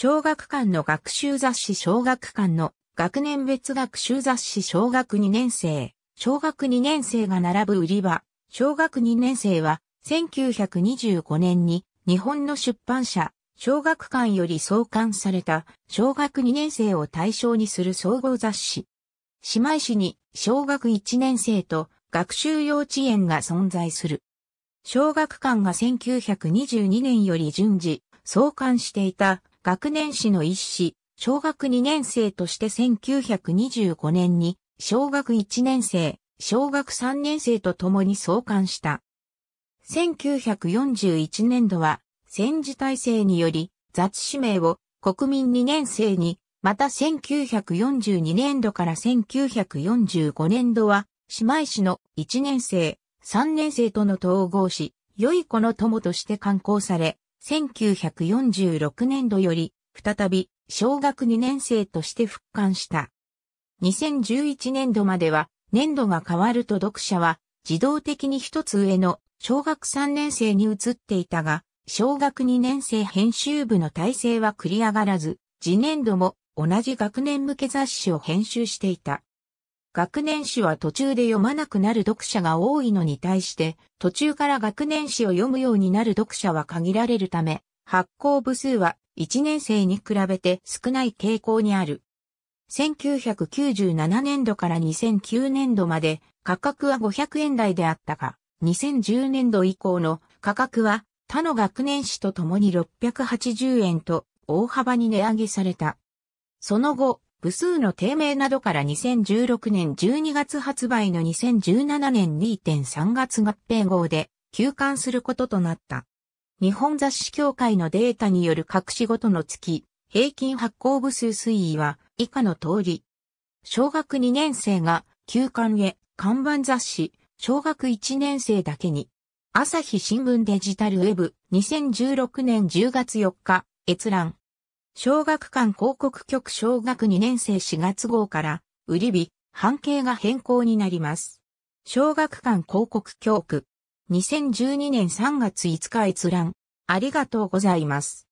小学館の学習雑誌小学館の学年別学習雑誌小学2年生、小学2年生が並ぶ売り場、小学2年生は1925年に日本の出版社、小学館より創刊された小学2年生を対象にする総合雑誌。姉妹市に小学1年生と学習幼稚園が存在する。小学館が1922年より順次創刊していた学年誌の一誌、小学2年生として1925年に、小学1年生、小学3年生と共に創刊した。1941年度は、戦時体制により、雑誌名を国民2年生に、また1942年度から1945年度は、姉妹市の1年生、3年生との統合し、良い子の友として刊行され、1946年度より、再び、小学2年生として復刊した。2011年度までは、年度が変わると読者は、自動的に一つ上の小学3年生に移っていたが、小学2年生編集部の体制は繰り上がらず、次年度も同じ学年向け雑誌を編集していた。学年誌は途中で読まなくなる読者が多いのに対して、途中から学年誌を読むようになる読者は限られるため、発行部数は1年生に比べて少ない傾向にある。1997年度から2009年度まで価格は500円台であったが、2010年度以降の価格は他の学年誌とともに680円と大幅に値上げされた。その後、部数の低迷などから2016年12月発売の2017年2.3月合併号で休刊することとなった。日本雑誌協会のデータによる各仕事の月、平均発行部数推移は以下の通り。小学2年生が休刊へ、看板雑誌、小学1年生だけに。朝日新聞デジタルウェブ2016年10月4日、閲覧。小学館広告局小学2年生4月号から、売り日、半径が変更になります。小学館広告局、2012年3月5日閲覧、ありがとうございます。